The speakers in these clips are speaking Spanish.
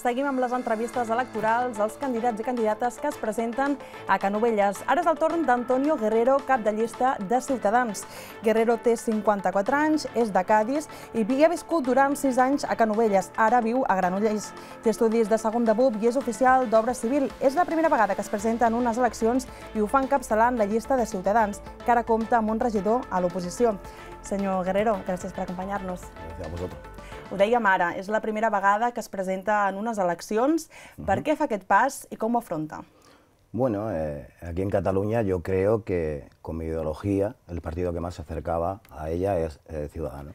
Seguim amb les entrevistes electorals als candidats i candidates que es presenten a Canovelles. Ara és el torn d'Antonio Guerrero, cap de llista de Ciutadans. Guerrero té 54 anys, és de Cádiz i havia viscut durant 6 anys a Canovelles. Ara viu a Granollers. Té estudis de segon de BUP i és oficial d'obra civil. És la primera vegada que es presenta en unes eleccions i ho fa encapçalant la llista de Ciutadans, que ara compta amb un regidor a l'oposició. Senyor Guerrero, gràcies per acompanyar-nos. Gràcies a vosaltres. Ho es Es la primera vagada que se presenta en unas elecciones. Mhm. ¿Por qué hace què fa pas afronta? Bueno, eh, aquí en Cataluña yo creo que con mi ideología el partido que más se acercaba a ella es eh, Ciudadanos.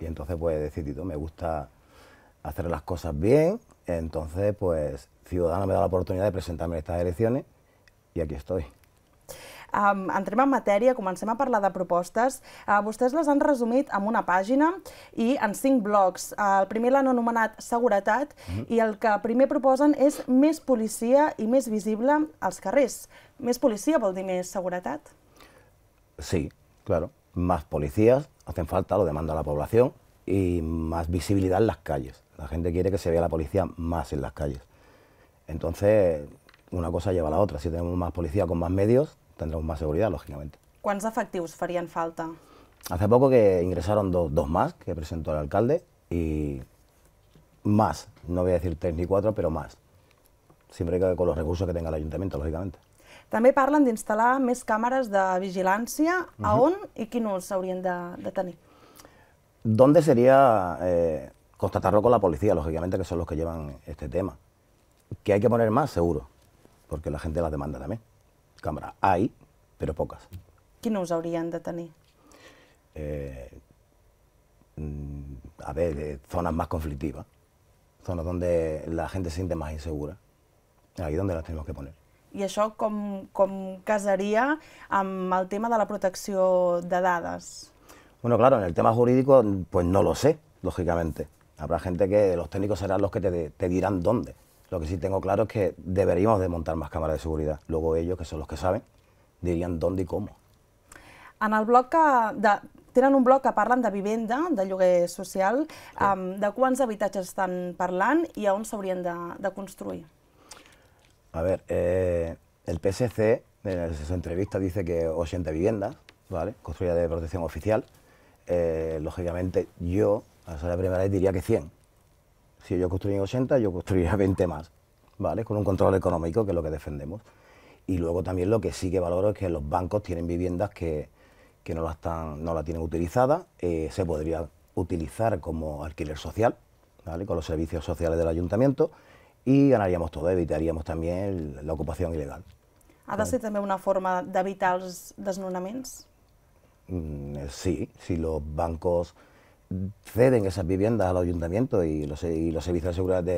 Y entonces pues he decidido, me gusta hacer las cosas bien, entonces pues Ciudadanos me da la oportunidad de presentarme en estas elecciones y aquí estoy. Um, entrem en matèria, comencem a parlar de propostes. Uh, vostès les han resumit en una pàgina i en cinc blocs. Uh, el primer l'han anomenat seguretat mm -hmm. i el que primer proposen és més policia i més visible als carrers. Més policia vol dir més seguretat? Sí, claro. Más policías, hacen falta, lo demanda la población, y más visibilidad en las calles. La gente quiere que se vea la policía más en las calles. Entonces, una cosa lleva a la otra. Si tenemos más policía con más medios, tendremos más seguridad, lógicamente. ¿Cuántos efectivos harían falta? Hace poco que ingresaron dos, más que presentó el alcalde y más, no voy a decir tres ni cuatro, pero más. Siempre que con los recursos que tenga el ayuntamiento, lógicamente. hablan de instalar más cámaras de vigilancia. más cámaras A vigilancia aún y que no de, de tener ¿Dónde sería eh, constatarlo con la policía, lógicamente, que son los que llevan este tema? Que hay que poner más, seguro, porque la gente las demanda también. Cámara hay, pero pocas. ¿Quién nos habrían de eh, mm, a ver, zonas más conflictivas, zonas donde la gente se siente más insegura, ahí es donde las tenemos que poner. ¿Y eso ¿con con el tema de la protección de dadas? Bueno, claro, en el tema jurídico, pues no lo sé, lógicamente. Habrá gente que los técnicos serán los que te, te dirán dónde. Lo que sí tengo claro es que deberíamos de montar más cámaras de seguridad. Luego ellos, que son los que saben, dirían dónde y cómo. En el bloc que un bloc que hablan de vivienda, de lloguer social, em, de cuántos habitatges están parlant y a se de, construir? A ver, eh, el PSC en su entrevista dice que 80 viviendas, ¿vale? Construida de protección oficial. Eh, lógicamente yo, a la primera vez, diría que 100 si yo construía 80, yo construiría 20 más, ¿vale? Con un control económico, que es lo que defendemos. Y luego también lo que sí que valoro es que los bancos tienen viviendas que, no, las están, no la tienen utilizada, eh, se podría utilizar como alquiler social, ¿vale? Con los servicios sociales del ayuntamiento y ganaríamos todo, evitaríamos también la ocupación ilegal. Ha de ser una forma de evitar los sí, si los bancos ceden esas viviendas al ayuntamiento y los, servicios de seguridad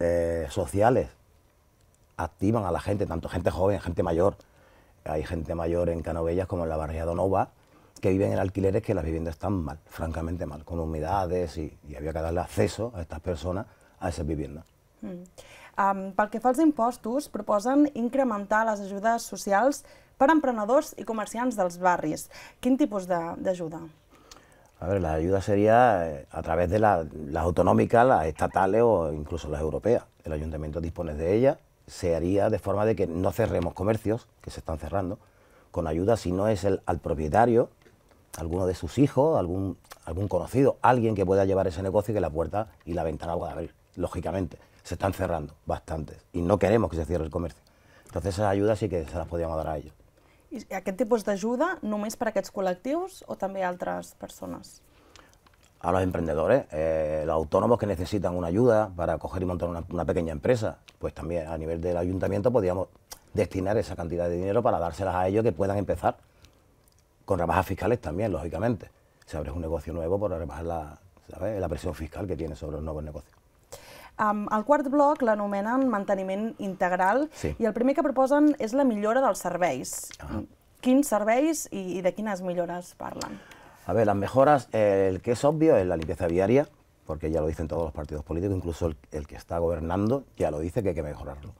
eh, sociales activan a la gente, tanto gente joven, gente mayor. Hay gente mayor en Canovellas como en la barriada Nova que viven en alquileres que las viviendas están mal, francamente mal, con humedades y, había que darle acceso a estas personas a esas viviendas. Mm. pel que fa als impostos, proposen incrementar las ayudas sociales para a y comerciantes comerciants dels barris. ¿qué tipus de ayuda a ver, la ayuda sería eh, a través de las autonómicas, las estatales o incluso las europeas. El ayuntamiento dispone de ellas, se haría de forma de que no cerremos comercios, que se están cerrando, con ayuda si no es el, al propietario, alguno de sus hijos, algún, algún conocido, alguien que pueda llevar ese negocio y que la puerta y la ventana pueda abrir. Lógicamente, se están cerrando bastantes y no queremos que se cierre el comercio. Entonces esas ayudas sí que se las podríamos dar a ellos qué tipos de ayuda? només per para aquests colectivos o también a otras personas? A los emprendedores, eh, los autónomos que necesitan una ayuda para coger y montar una, pequeña empresa, pues también a nivel del ayuntamiento podríamos destinar esa cantidad de dinero para dárselas a ellos que puedan empezar, con rebajas fiscales también, lógicamente. Si abres un negocio nuevo, por pues rebajar la, ¿sabes? la presión fiscal que tiene sobre los nuevos negocios. Al el bloc bloc l'anomenen mantenimiento integral Y el primer que proponen es la millora del serveis. ¿Quién ah. Quins y de quines millores parlen? A ver, las mejoras, eh, el que es obvio es la limpieza viaria, porque ya lo dicen todos los partidos políticos, incluso el, que está gobernando ya lo dice que hay que mejorarlo.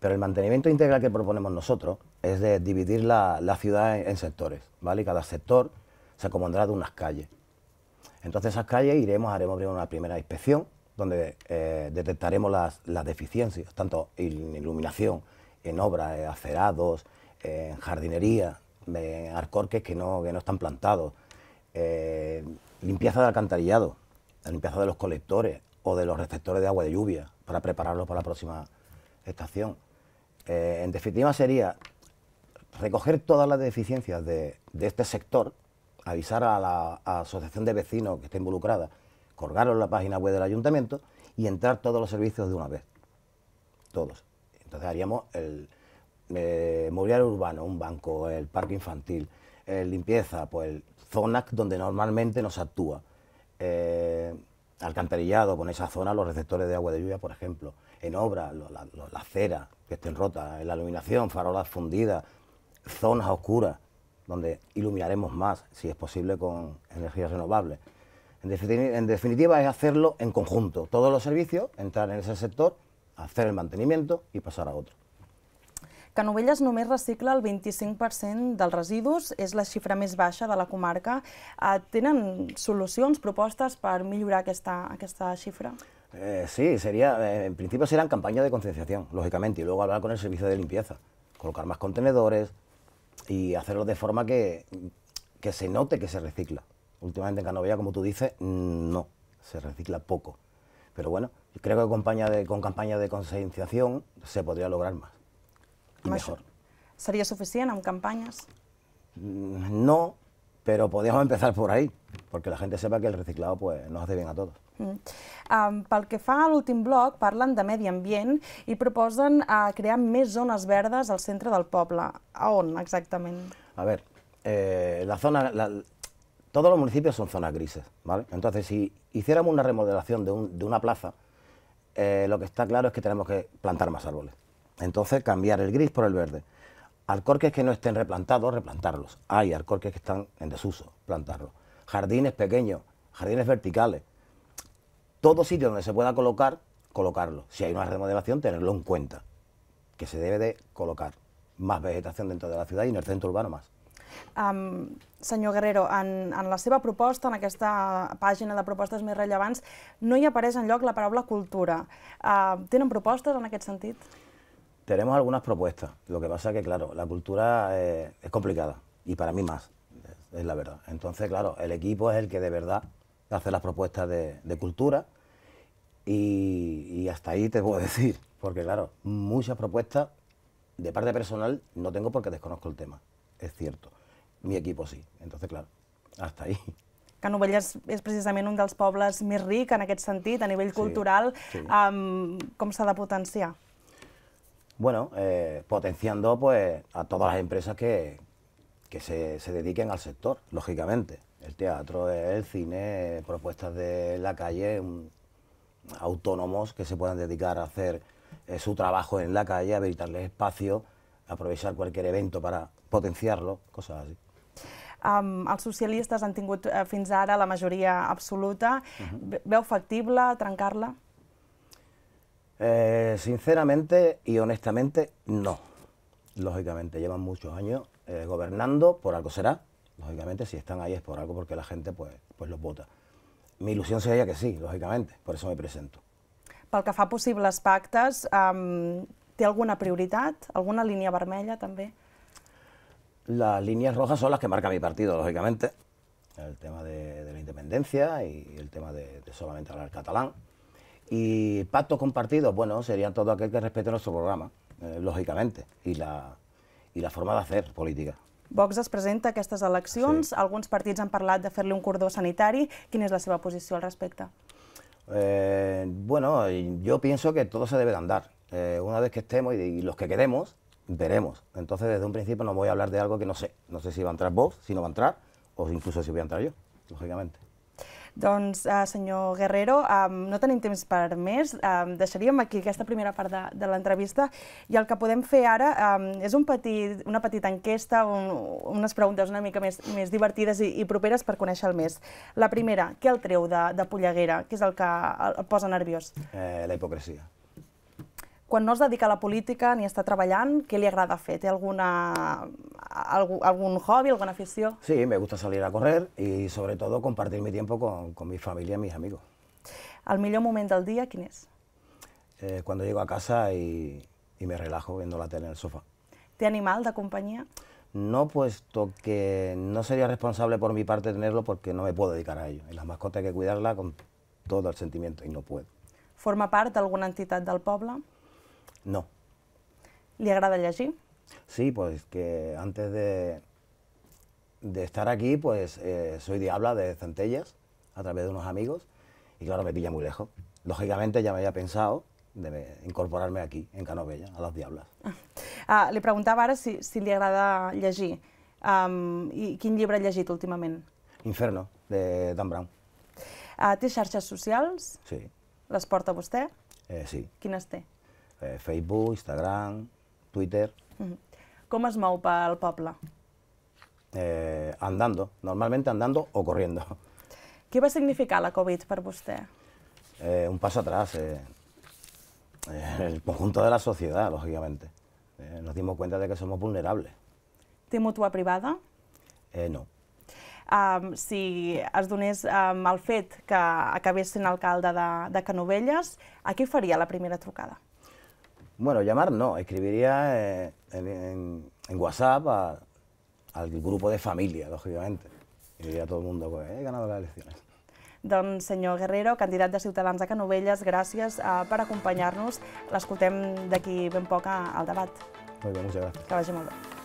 Pero el mantenimiento integral que proponemos nosotros es de dividir la, la ciudad en, sectores, ¿vale? Y cada sector se acomodará de unas calles. Entonces esas calles iremos, haremos primero una primera inspección, donde eh, detectaremos las, deficiencias, tanto en iluminación, en obras, en acerados, en jardinería, en arcorques que no, están plantados, eh, limpieza de alcantarillado, la limpieza de los colectores o de los receptores de agua de lluvia para prepararlos para la próxima estación. Eh, en definitiva sería recoger todas las deficiencias de, este sector, avisar a la asociación de vecinos que está involucrada, colgaros la página web del ayuntamiento y entrar todos los servicios de una vez. Todos. Entonces haríamos el eh, mobiliario urbano, un banco, el parque infantil, eh, limpieza, pues zonas donde normalmente nos se actúa. Eh, alcantarillado, con esa zona, los receptores de agua de lluvia, por ejemplo. En obra, la, cera que estén rota, la iluminación, farolas fundidas, zonas oscuras, donde iluminaremos más, si es posible, con energías renovables. En definitiva, es hacerlo en conjunto. Todos los servicios, entrar en ese sector, hacer el mantenimiento y pasar a otro. no només recicla el 25% dels residuos, es la cifra más baja de la comarca. Eh, ¿Tienen soluciones propuestas para millorar esta aquesta xifra? Eh, sí, sería, eh, en principio serán campañas de concienciación, lógicamente, y luego hablar con el servicio de limpieza, colocar más contenedores y hacerlo de forma que, que se note que se recicla. Últimamente en Canovella, como tú dices, mm, no, se recicla poco. Pero bueno, yo creo que con campaña de, con campaña de concienciación se podría lograr más y Amb mejor. ¿Sería suficiente amb campañas? Mm, no, pero podríamos empezar por ahí, porque la gente sepa que el reciclado pues, nos hace bien a todos. Mm. Um, pel que fa a l'últim bloc, parlen de medi ambient i proposen uh, crear més zones verdes al centre del poble. A on, exactament? A ver, eh, la zona, la, Todos los municipios son zonas grises, ¿vale? Entonces, si hiciéramos una remodelación de, una plaza, eh, lo que está claro es que tenemos que plantar más árboles. Entonces, cambiar el gris por el verde. Alcorques que no estén replantados, replantarlos. Hay alcorques que están en desuso, plantarlos. Jardines pequeños, jardines verticales. Todo sitio donde se pueda colocar, colocarlo. Si hay una remodelación, tenerlo en cuenta, que se debe de colocar más vegetación dentro de la ciudad y en el centro urbano más. Um, Guerrero, en, en la seva en esta página de propuestas més rellevants, no aparece en lloc la palabra cultura. ¿Tienen propuestas en aquest sentido? Tenemos algunas propuestas. Lo que pasa que, claro, la cultura eh, es complicada y para mí más, es, la verdad. Entonces, claro, el equipo es el que de verdad hace las propuestas de, cultura y, y hasta ahí te puedo decir, porque claro, muchas propuestas de parte personal no tengo porque desconozco el tema, es cierto mi equipo sí. Entonces, claro, hasta ahí. Canovelles es precisamente un dels pobles més ric en aquest sentit, a nivel cultural. ¿Cómo se Um, com potenciar? Bueno, eh, potenciando pues, a todas las empresas que, se, dediquen al sector, lógicamente. El teatro, el cine, propuestas de la calle, autónomos que se puedan dedicar a hacer eh, su trabajo en la calle, habilitarles espacio, aprovechar cualquier evento para potenciarlo, cosas así. Um, els socialistes han tingut eh, fins ara la majoria absoluta. Uh -huh. Veu factible trencar-la? Eh, sinceramente y honestamente, no. Lógicamente, llevan muchos años eh, gobernando, por algo será. Lógicamente, si están ahí es por algo, porque la gente pues, pues los vota. Mi ilusión sería que sí, lógicamente, por eso me presento. Pel que fa a possibles pactes, um, té alguna prioritat? Alguna línia vermella, també? Las líneas rojas son las que marca mi partido, lógicamente. El tema de, la independencia y el tema de, solamente hablar catalán. Y pactos compartidos, bueno, serían todo aquel que respete nuestro programa, eh, lógicamente, y la, la forma de hacer política. Vox presenta que estas elecciones algunos partidos partits han parlat de hacerle un cordó sanitario. ¿Quién es la seva posició al respecto? Eh, bueno, yo pienso que todo se debe de andar. Eh, una vez que estemos y, y los que quedemos, veremos. Entonces, desde un principio no voy a hablar de algo que no sé. No sé si va a entrar vos, si no va a entrar, o incluso si voy a entrar yo, lógicamente. Doncs, eh, senyor Guerrero, eh, no tenim temps per més. Eh, deixaríem aquí aquesta primera part de, de l'entrevista i el que podem fer ara eh, és un petit, una petita enquesta, un, unes preguntes una mica més, més divertides i, i properes per conèixer el més. La primera, què el treu de, de Polleguera? Què és el que el, el posa nerviós? Eh, la hipocresia quan no es dedica a la política ni està treballant, què li agrada fer? Té alguna, algun, algun hobby, alguna afició? Sí, me gusta salir a correr y sobre todo compartir mi tiempo con, con mi familia y mis amigos. ¿Al millor moment del dia quin és? Eh, cuando llego a casa y, y, me relajo viendo la tele en el sofá. Té animal de companyia? No, puesto que no sería responsable por mi parte tenerlo porque no me puedo dedicar a ello. Y las mascotas hay que cuidarla con todo el sentimiento y no puedo. ¿Forma part d'alguna entitat del poble? No. ¿Le agrada llegir? Sí, pues que antes de, de estar aquí, pues eh, soy diabla de Centellas, a través de unos amigos, y claro, me pilla muy lejos. Lógicamente ya me había pensado de incorporarme aquí, en Canovella, a las diablas. Ah, le preguntava ara si, si li agrada llegir. Um, I quin llibre ha llegit últimament? Inferno, de Dan Brown. Ah, té xarxes socials? Sí. Les porta vostè? Eh, sí. Quines té? eh, Facebook, Instagram, Twitter. Mm-hmm. Com es mou pel poble? Eh, andando, normalmente andando o corriendo. Què va significar la Covid per vostè? Eh, un paso atrás. Eh. eh, el conjunto de la sociedad, lógicamente. Eh, nos dimos cuenta de que somos vulnerables. Té mutua privada? Eh, no. Um, si es donés um, eh, el fet que acabés sent alcalde de, de Canovelles, a qui faria la primera trucada? Bueno, llamar no, escribiría eh, en, en, en WhatsApp a, al grupo de familia, lógicament. Y diria a todo el mundo, pues, eh, he ganado las elecciones. Doncs, senyor Guerrero, candidat de Ciutadans a Canovelles, gràcies eh, per acompanyar-nos. L'escoltem d'aquí ben poc al debat. Molt bé, moltes gràcies. Que vagi molt bé.